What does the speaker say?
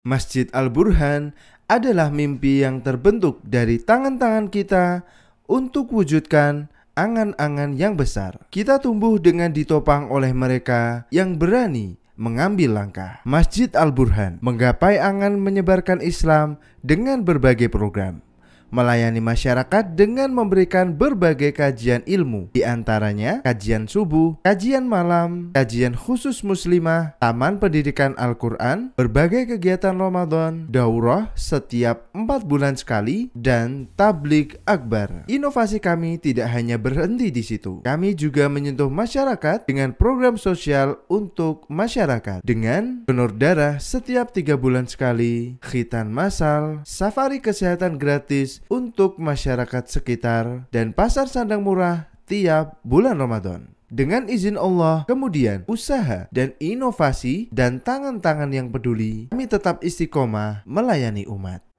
Masjid Al-Burhan adalah mimpi yang terbentuk dari tangan-tangan kita untuk wujudkan angan-angan yang besar. Kita tumbuh dengan ditopang oleh mereka yang berani mengambil langkah. Masjid Al-Burhan menggapai angan menyebarkan Islam dengan berbagai program melayani masyarakat dengan memberikan berbagai kajian ilmu, di antaranya kajian subuh, kajian malam, kajian khusus muslimah, taman pendidikan Al-Quran, berbagai kegiatan Ramadan, daurah setiap 4 bulan sekali, dan tablik akbar. Inovasi kami tidak hanya berhenti di situ, kami juga menyentuh masyarakat dengan program sosial untuk masyarakat dengan donor darah setiap tiga bulan sekali, khitan masal, safari kesehatan gratis, untuk masyarakat sekitar dan pasar sandang murah tiap bulan Ramadan. Dengan izin Allah, kemudian usaha dan inovasi dan tangan-tangan yang peduli, kami tetap istiqomah melayani umat.